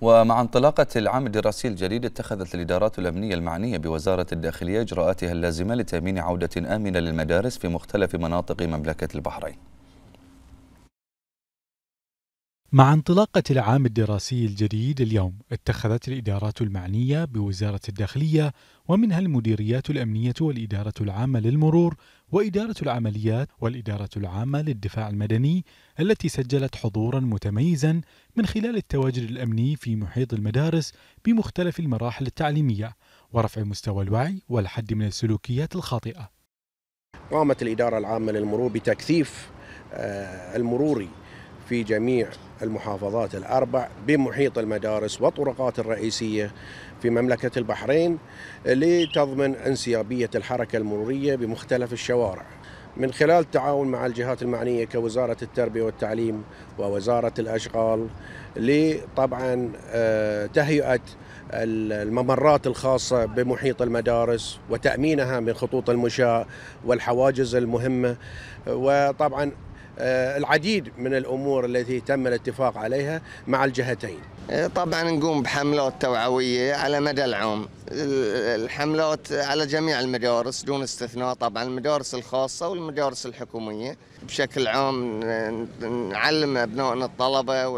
ومع انطلاقة العام الدراسي الجديد اتخذت الإدارات الأمنية المعنية بوزارة الداخلية إجراءاتها اللازمة لتأمين عودة آمنة للمدارس في مختلف مناطق مملكة البحرين مع انطلاقة العام الدراسي الجديد اليوم اتخذت الإدارات المعنية بوزارة الداخلية ومنها المديريات الأمنية والإدارة العامة للمرور وإدارة العمليات والإدارة العامة للدفاع المدني التي سجلت حضورا متميزا من خلال التواجد الأمني في محيط المدارس بمختلف المراحل التعليمية ورفع مستوى الوعي والحد من السلوكيات الخاطئة قامت الإدارة العامة للمرور بتكثيف آه، المروري في جميع المحافظات الأربع بمحيط المدارس والطرقات الرئيسية في مملكة البحرين لتضمن انسيابية الحركة المرورية بمختلف الشوارع من خلال التعاون مع الجهات المعنية كوزارة التربية والتعليم ووزارة الأشغال لطبعا آه، تهيئة الممرات الخاصة بمحيط المدارس وتأمينها من خطوط المشاة والحواجز المهمة وطبعا آه، العديد من الامور التي تم الاتفاق عليها مع الجهتين إيه، طبعا نقوم بحملات توعويه على مدى العام الحملات على جميع المدارس دون استثناء طبعا المدارس الخاصه والمدارس الحكوميه بشكل عام نعلم ابنائنا الطلبه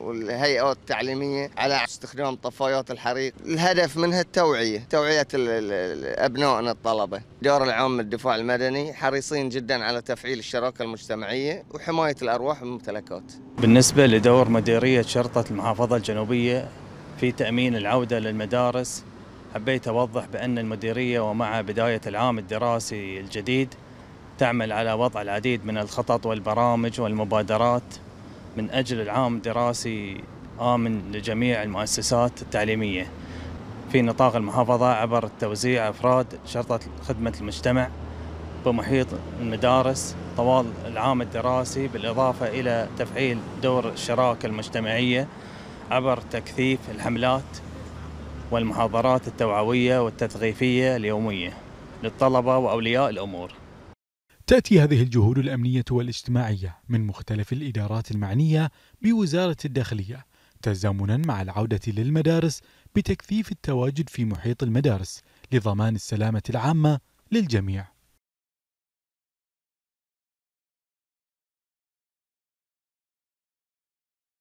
والهيئات التعليميه على استخدام طفايات الحريق الهدف منها التوعيه توعيه ابنائنا الطلبه دار العام الدفاع المدني حريصين جدا على تفعيل الشراكه المجتمعيه وحمايه الارواح والممتلكات بالنسبة لدور مديرية شرطة المحافظة الجنوبية في تأمين العودة للمدارس حبيت أوضح بأن المديرية ومع بداية العام الدراسي الجديد تعمل على وضع العديد من الخطط والبرامج والمبادرات من أجل العام الدراسي آمن لجميع المؤسسات التعليمية في نطاق المحافظة عبر توزيع أفراد شرطة خدمة المجتمع بمحيط المدارس طوال العام الدراسي بالإضافة إلى تفعيل دور الشراكة المجتمعية عبر تكثيف الحملات والمحاضرات التوعوية والتثقيفية اليومية للطلبة وأولياء الأمور تأتي هذه الجهود الأمنية والاجتماعية من مختلف الإدارات المعنية بوزارة الداخلية تزامنا مع العودة للمدارس بتكثيف التواجد في محيط المدارس لضمان السلامة العامة للجميع